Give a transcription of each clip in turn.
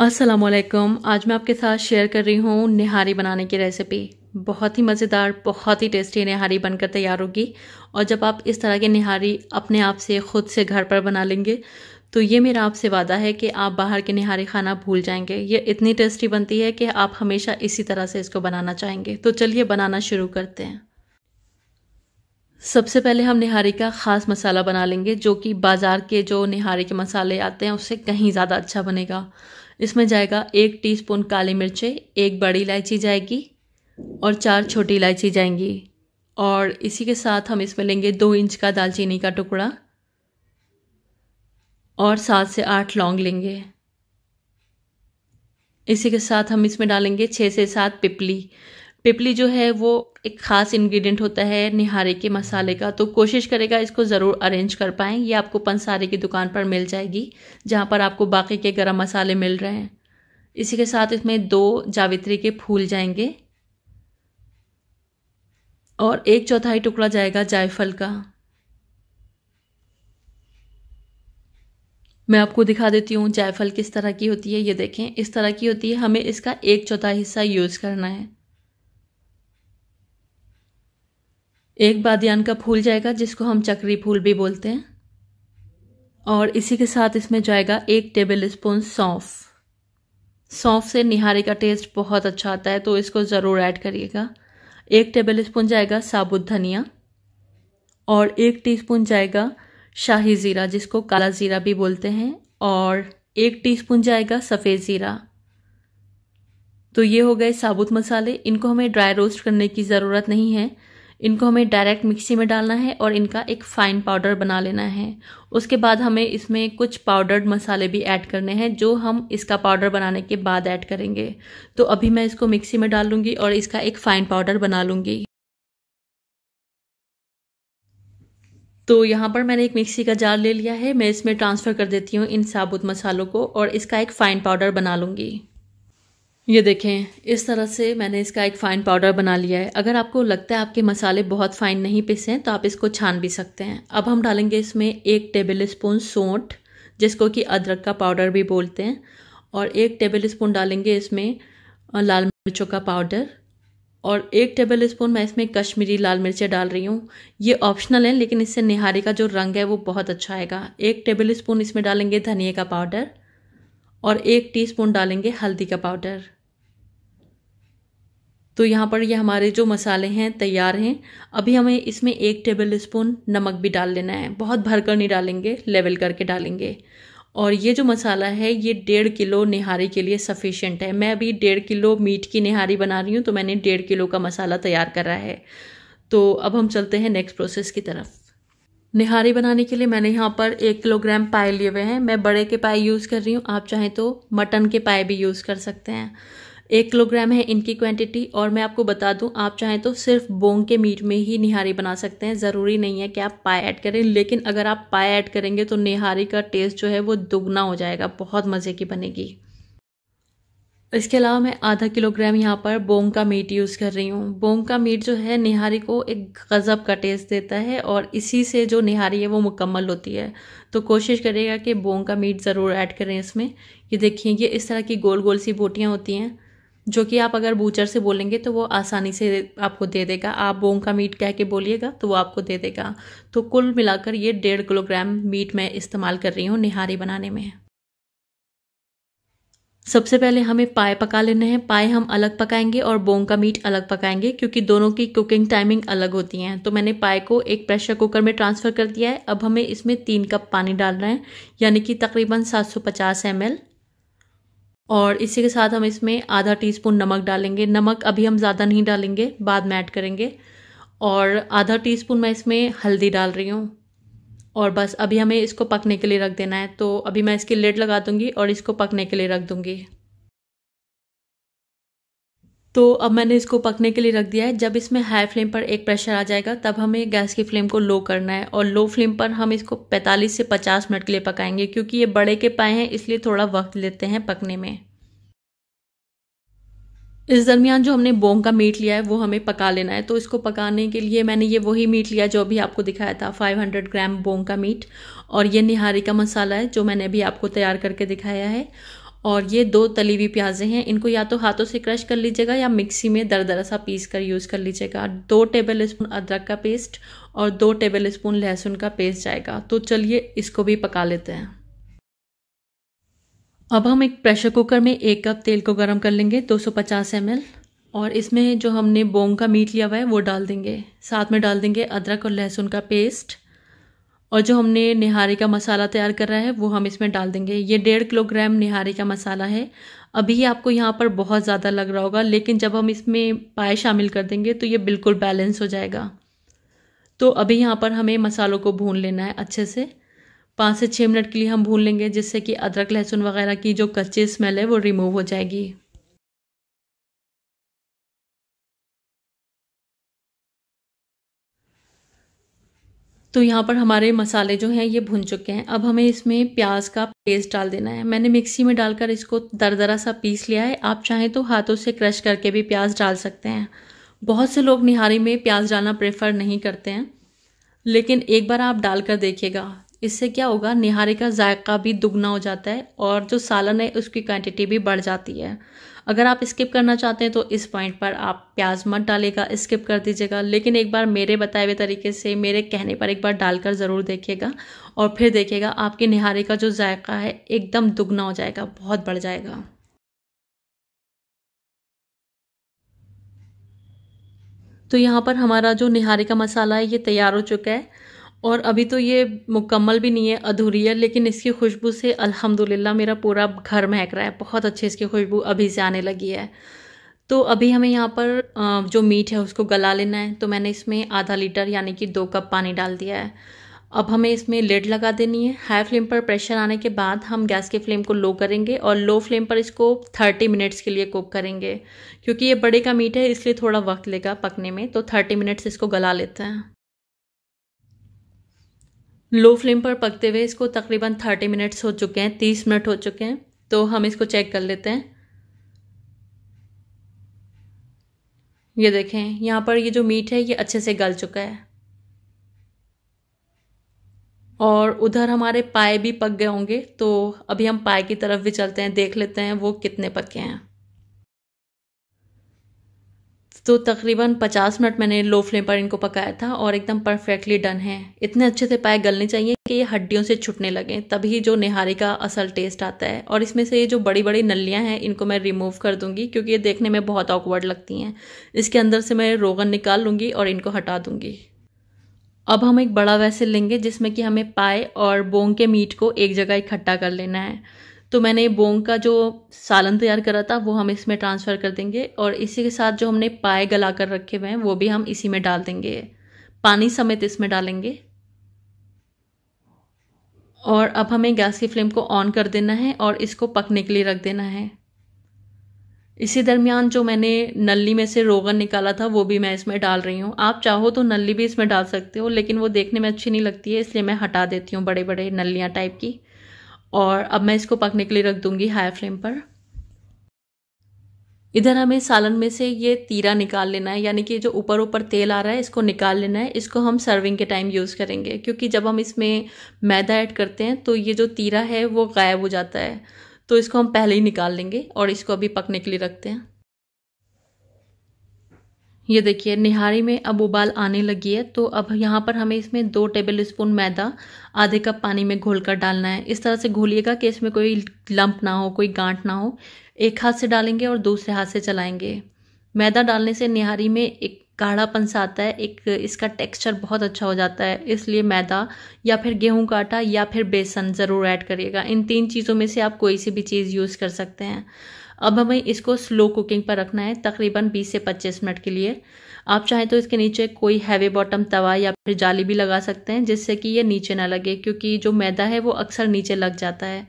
असलम आज मैं आपके साथ शेयर कर रही हूँ निहारी बनाने की रेसिपी बहुत ही मज़ेदार बहुत ही टेस्टी निहारी बनकर तैयार होगी और जब आप इस तरह की निहारी अपने आप से ख़ुद से घर पर बना लेंगे तो ये मेरा आपसे वादा है कि आप बाहर के निहारी खाना भूल जाएंगे ये इतनी टेस्टी बनती है कि आप हमेशा इसी तरह से इसको बनाना चाहेंगे तो चलिए बनाना शुरू करते हैं सबसे पहले हम निहारी का ख़ास मसाला बना लेंगे जो कि बाज़ार के जो निहारी के मसाले आते हैं उससे कहीं ज़्यादा अच्छा बनेगा इसमें जाएगा एक टीस्पून काली मिर्चें एक बड़ी इलायची जाएगी और चार छोटी इलायची जाएंगी और इसी के साथ हम इसमें लेंगे दो इंच का दालचीनी का टुकड़ा और सात से आठ लौंग लेंगे इसी के साथ हम इसमें डालेंगे छः से सात पिपली पिपली जो है वो एक ख़ास इंग्रेडिएंट होता है निहारे के मसाले का तो कोशिश करेगा इसको ज़रूर अरेंज कर पाएँ ये आपको पंसारे की दुकान पर मिल जाएगी जहाँ पर आपको बाकी के गरम मसाले मिल रहे हैं इसी के साथ इसमें दो जावित्री के फूल जाएंगे और एक चौथाई टुकड़ा जाएगा जायफल का मैं आपको दिखा देती हूँ जायफल किस तरह की होती है ये देखें इस तरह की होती है हमें इसका एक चौथा हिस्सा यूज़ करना है एक बादियान का फूल जाएगा जिसको हम चक्री फूल भी बोलते हैं और इसी के साथ इसमें जाएगा एक टेबल स्पून सौंफ सौंफ से निहारे का टेस्ट बहुत अच्छा आता है तो इसको ज़रूर ऐड करिएगा एक टेबल स्पून जाएगा साबुत धनिया और एक टीस्पून जाएगा शाही ज़ीरा जिसको काला ज़ीरा भी बोलते हैं और एक टीस्पून जाएगा सफ़ेद ज़ीरा तो ये हो गए साबुत मसाले इनको हमें ड्राई रोस्ट करने की ज़रूरत नहीं है इनको हमें डायरेक्ट मिक्सी में डालना है और इनका एक फ़ाइन पाउडर बना लेना है उसके बाद हमें इसमें कुछ पाउडर्ड मसाले भी ऐड करने हैं जो हम इसका पाउडर बनाने के बाद ऐड करेंगे तो अभी मैं इसको मिक्सी में डाल लूँगी और इसका एक फ़ाइन पाउडर बना लूँगी तो यहाँ पर मैंने एक मिक्सी का जार ले लिया है मैं इसमें ट्रांसफ़र कर देती हूँ इन साबुत मसालों को और इसका एक फ़ाइन पाउडर बना लूँगी ये देखें इस तरह से मैंने इसका एक फ़ाइन पाउडर बना लिया है अगर आपको लगता है आपके मसाले बहुत फ़ाइन नहीं पिसे हैं तो आप इसको छान भी सकते हैं अब हम डालेंगे इसमें एक टेबल स्पून सोंठ जिसको कि अदरक का पाउडर भी बोलते हैं और एक टेबल स्पून डालेंगे इसमें लाल मिर्चों का पाउडर और एक टेबल स्पून मैं इसमें कश्मीरी लाल मिर्चें डाल रही हूँ ये ऑप्शनल है लेकिन इससे निहारी का जो रंग है वो बहुत अच्छा आएगा एक टेबल स्पून इसमें डालेंगे धनिए का पाउडर और एक टीस्पून डालेंगे हल्दी का पाउडर तो यहाँ पर ये हमारे जो मसाले हैं तैयार हैं अभी हमें इसमें एक टेबल स्पून नमक भी डाल लेना है बहुत भर कर नहीं डालेंगे लेवल करके डालेंगे और ये जो मसाला है ये डेढ़ किलो निहारी के लिए सफिशेंट है मैं अभी डेढ़ किलो मीट की निहारी बना रही हूँ तो मैंने डेढ़ किलो का मसाला तैयार करा है तो अब हम चलते हैं नेक्स्ट प्रोसेस की तरफ निहारी बनाने के लिए मैंने यहाँ पर एक किलोग्राम पाए लिए हुए हैं मैं बड़े के पाए यूज़ कर रही हूँ आप चाहें तो मटन के पाए भी यूज़ कर सकते हैं एक किलोग्राम है इनकी क्वांटिटी और मैं आपको बता दूं आप चाहें तो सिर्फ बोंग के मीट में ही निहारी बना सकते हैं ज़रूरी नहीं है कि आप पाए ऐड करें लेकिन अगर आप पाए ऐड करेंगे तो निहारी का टेस्ट जो है वो दुगना हो जाएगा बहुत मज़े की बनेगी इसके अलावा मैं आधा किलोग्राम यहाँ पर बोंग का मीट यूज़ कर रही हूँ बोंग का मीट जो है निहारी को एक गज़ब का टेस्ट देता है और इसी से जो निहारी है वो मुकम्मल होती है तो कोशिश करिएगा कि बोंग का मीट ज़रूर ऐड करें इसमें ये देखिए ये इस तरह की गोल गोल सी बोटियाँ होती हैं जो कि आप अगर बूचर से बोलेंगे तो वो आसानी से आपको दे देगा आप बोंग का मीट कह के बोलिएगा तो वो आपको दे देगा तो कुल मिलाकर ये डेढ़ किलोग्राम मीट मैं इस्तेमाल कर रही हूँ निहारी बनाने में सबसे पहले हमें पाए पका लेने हैं पाए हम अलग पकाएंगे और बोंग का मीट अलग पकाएंगे क्योंकि दोनों की कुकिंग टाइमिंग अलग होती हैं तो मैंने पाए को एक प्रेशर कुकर में ट्रांसफ़र कर दिया है अब हमें इसमें तीन कप पानी डालना है यानी कि तकरीबन 750 सौ और इसी के साथ हम इसमें आधा टीस्पून नमक डालेंगे नमक अभी हम ज़्यादा नहीं डालेंगे बाद में ऐड करेंगे और आधा टीस्पून मैं इसमें हल्दी डाल रही हूँ और बस अभी हमें इसको पकने के लिए रख देना है तो अभी मैं इसकी लेट लगा दूँगी और इसको पकने के लिए रख दूँगी तो अब मैंने इसको पकने के लिए रख दिया है जब इसमें हाई फ्लेम पर एक प्रेशर आ जाएगा तब हमें गैस की फ्लेम को लो करना है और लो फ्लेम पर हम इसको 45 से 50 मिनट के लिए पकाएंगे क्योंकि ये बड़े के पाए हैं इसलिए थोड़ा वक्त लेते हैं पकने में इस दरमियान जो हमने बोंग का मीट लिया है वो हमें पका लेना है तो इसको पकाने के लिए मैंने ये वही मीट लिया जो अभी आपको दिखाया था 500 ग्राम बोंग का मीट और ये निहारी का मसाला है जो मैंने अभी आपको तैयार करके दिखाया है और ये दो तली हुई प्याज़ें हैं इनको या तो हाथों से क्रश कर लीजिएगा या मिक्सी में दर दरा सा पीस कर यूज़ कर लीजिएगा दो टेबल स्पून अदरक का पेस्ट और दो टेबल स्पून लहसुन का पेस्ट जाएगा तो चलिए इसको भी पका लेते हैं अब हम एक प्रेशर कुकर में एक कप तेल को गर्म कर लेंगे 250 सौ और इसमें जो हमने बोंग का मीट लिया हुआ है वो डाल देंगे साथ में डाल देंगे अदरक और लहसुन का पेस्ट और जो हमने निहारी का मसाला तैयार कर रहा है वो हम इसमें डाल देंगे ये डेढ़ किलोग्राम निहारी का मसाला है अभी आपको यहाँ पर बहुत ज़्यादा लग रहा होगा लेकिन जब हम इसमें पाए शामिल कर देंगे तो ये बिल्कुल बैलेंस हो जाएगा तो अभी यहाँ पर हमें मसालों को भून लेना है अच्छे से पाँच से छः मिनट के लिए हम भून लेंगे जिससे कि अदरक लहसुन वगैरह की जो कच्ची स्मेल है वो रिमूव हो जाएगी तो यहाँ पर हमारे मसाले जो हैं ये भुन चुके हैं अब हमें इसमें प्याज का पेस्ट डाल देना है मैंने मिक्सी में डालकर इसको दरदरा सा पीस लिया है आप चाहें तो हाथों से क्रश करके भी प्याज डाल सकते हैं बहुत से लोग निहारी में प्याज डालना प्रेफर नहीं करते हैं लेकिन एक बार आप डालकर देखिएगा इससे क्या होगा निहारे का जायका भी दुगना हो जाता है और जो सालन है उसकी क्वांटिटी भी बढ़ जाती है अगर आप स्किप करना चाहते हैं तो इस पॉइंट पर आप प्याज मत डालेगा स्किप कर दीजिएगा लेकिन एक बार मेरे बताए हुए तरीके से मेरे कहने पर एक बार डालकर ज़रूर देखिएगा और फिर देखिएगा आपके निहारे का जो जायका है एकदम दुगना हो जाएगा बहुत बढ़ जाएगा तो यहाँ पर हमारा जो निहारे का मसाला है ये तैयार हो चुका है और अभी तो ये मुकम्मल भी नहीं है अधूरी है लेकिन इसकी खुशबू से अल्हम्दुलिल्लाह मेरा पूरा घर महक रहा है बहुत अच्छे इसकी खुशबू अभी से आने लगी है तो अभी हमें यहाँ पर जो मीट है उसको गला लेना है तो मैंने इसमें आधा लीटर यानी कि दो कप पानी डाल दिया है अब हमें इसमें लेड लगा देनी है हाई फ्लेम पर प्रेशर आने के बाद हम गैस के फ्लेम को लो करेंगे और लो फ्लेम पर इसको 30 मिनट्स के लिए कुक करेंगे क्योंकि ये बड़े का मीट है इसलिए थोड़ा वक्त लेगा पकने में तो 30 मिनट्स इसको गला लेते हैं लो फ्लेम पर पकते हुए इसको तकरीबन थर्टी मिनट्स हो चुके हैं तीस मिनट हो चुके हैं तो हम इसको चेक कर लेते हैं ये देखें यहाँ पर ये जो मीट है ये अच्छे से गल चुका है और उधर हमारे पाए भी पक गए होंगे तो अभी हम पाए की तरफ भी चलते हैं देख लेते हैं वो कितने पके हैं तो तकरीबन 50 मिनट मैंने लो फ्लेम पर इनको पकाया था और एकदम परफेक्टली डन है इतने अच्छे से पाए गलने चाहिए कि ये हड्डियों से छुटने लगे तभी जो निहारी का असल टेस्ट आता है और इसमें से ये जो बड़ी बड़ी नलियाँ हैं इनको मैं रिमूव कर दूंगी क्योंकि ये देखने में बहुत ऑकवर्ड लगती हैं इसके अंदर से मैं रोगन निकाल लूँगी और इनको हटा दूँगी अब हम एक बड़ा वैसे लेंगे जिसमें कि हमें पाए और बोंग के मीट को एक जगह इकट्ठा कर लेना है तो मैंने बोंग का जो सालन तैयार करा था वो हम इसमें ट्रांसफ़र कर देंगे और इसी के साथ जो हमने पाए गला कर रखे हुए हैं वो भी हम इसी में डाल देंगे पानी समेत इसमें डालेंगे और अब हमें गैस की फ्लेम को ऑन कर देना है और इसको पकने के लिए रख देना है इसी दरमियान जो मैंने नली में से रोगन निकाला था वो भी मैं इसमें डाल रही हूँ आप चाहो तो नली भी इसमें डाल सकते हो लेकिन वो देखने में अच्छी नहीं लगती है इसलिए मैं हटा देती हूँ बड़े बड़े नलियाँ टाइप की और अब मैं इसको पकने के लिए रख दूंगी हाई फ्लेम पर इधर हमें सालन में से ये तीरा निकाल लेना है यानी कि जो ऊपर ऊपर तेल आ रहा है इसको निकाल लेना है इसको हम सर्विंग के टाइम यूज़ करेंगे क्योंकि जब हम इसमें मैदा ऐड करते हैं तो ये जो तीरा है वो गायब हो जाता है तो इसको हम पहले ही निकाल लेंगे और इसको अभी पकने के लिए रखते हैं ये देखिए निहारी में अब उबाल आने लगी है तो अब यहाँ पर हमें इसमें दो टेबल स्पून मैदा आधे कप पानी में घोल कर डालना है इस तरह से घोलिएगा कि इसमें कोई लंप ना हो कोई गांठ ना हो एक हाथ से डालेंगे और दूसरे हाथ से चलाएंगे मैदा डालने से निहारी में एक गाढ़ापन सा आता है एक इसका टेक्सचर बहुत अच्छा हो जाता है इसलिए मैदा या फिर गेहूं का आटा या फिर बेसन ज़रूर ऐड करिएगा इन तीन चीज़ों में से आप कोई सी भी चीज़ यूज़ कर सकते हैं अब हमें इसको स्लो कुकिंग पर रखना है तकरीबन 20 से 25 मिनट के लिए आप चाहें तो इसके नीचे कोई हैवी बॉटम तवा या फिर जाली भी लगा सकते हैं जिससे कि ये नीचे ना लगे क्योंकि जो मैदा है वो अक्सर नीचे लग जाता है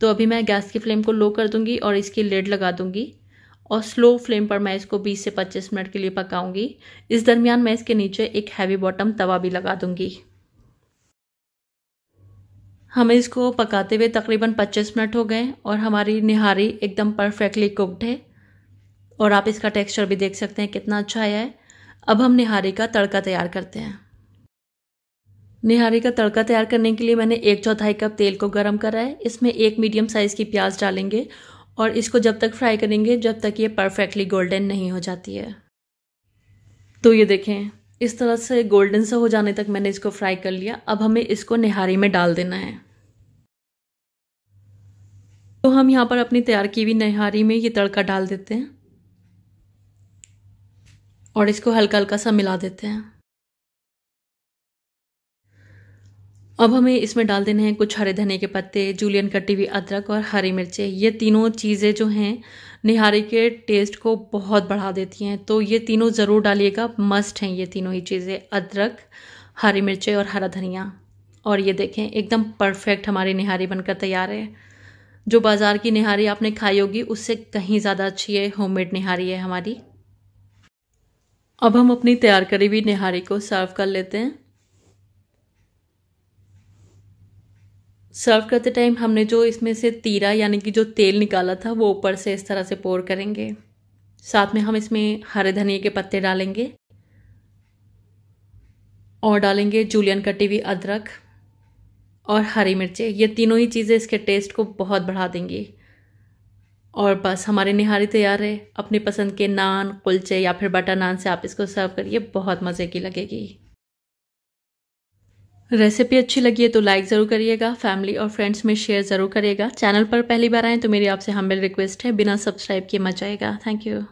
तो अभी मैं गैस की फ्लेम को लो कर दूंगी और इसकी लेड लगा दूंगी और स्लो फ्लेम पर मैं इसको 20 से 25 मिनट के लिए पकाऊंगी इस दरमियान मैं इसके नीचे एक हैवी बॉटम तवा भी लगा दूंगी हमें इसको पकाते हुए तकरीबन 25 मिनट हो गए और हमारी निहारी एकदम परफेक्टली कुक्ड है और आप इसका टेक्सचर भी देख सकते हैं कितना अच्छा आया है अब हम निहारी का तड़का तैयार करते हैं निहारी का तड़का तैयार करने के लिए मैंने एक चौथाई कप तेल को गर्म करा है इसमें एक मीडियम साइज़ की प्याज डालेंगे और इसको जब तक फ्राई करेंगे जब तक ये परफेक्टली गोल्डन नहीं हो जाती है तो ये देखें इस तरह से गोल्डन से हो जाने तक मैंने इसको फ्राई कर लिया अब हमें इसको निहारी में डाल देना है तो हम यहाँ पर अपनी तैयार की हुई नहारी में ये तड़का डाल देते हैं और इसको हल्का हल्का सा मिला देते हैं अब हमें इसमें डाल देने हैं कुछ हरे धने के पत्ते जूलियन कटी हुई अदरक और हरी मिर्चें ये तीनों चीज़ें जो हैं निहारी के टेस्ट को बहुत बढ़ा देती हैं तो ये तीनों ज़रूर डालिएगा मस्ट हैं ये तीनों ही चीज़ें अदरक हरी मिर्चें और हरा धनिया और ये देखें एकदम परफेक्ट हमारी निहारी बनकर तैयार है जो बाज़ार की निहारी आपने खाई होगी उससे कहीं ज़्यादा अच्छी है होममेड निहारी है हमारी अब हम अपनी तैयार करी हुई निहारी को सर्व कर लेते हैं सर्व करते टाइम हमने जो इसमें से तीरा यानी कि जो तेल निकाला था वो ऊपर से इस तरह से पोर करेंगे साथ में हम इसमें हरे धनिए के पत्ते डालेंगे और डालेंगे जूलियन कटी हुई अदरक और हरी मिर्चें ये तीनों ही चीज़ें इसके टेस्ट को बहुत बढ़ा देंगी और बस हमारे निहारी तैयार है अपनी पसंद के नान कुलचे या फिर बटर नान से आप इसको सर्व करिए बहुत मज़े की लगेगी रेसिपी अच्छी लगी है तो लाइक ज़रूर करिएगा फैमिली और फ्रेंड्स में शेयर ज़रूर करिएगा चैनल पर पहली बार आएँ तो मेरी आपसे हम्बल रिक्वेस्ट है बिना सब्सक्राइब किए मचाएगा थैंक यू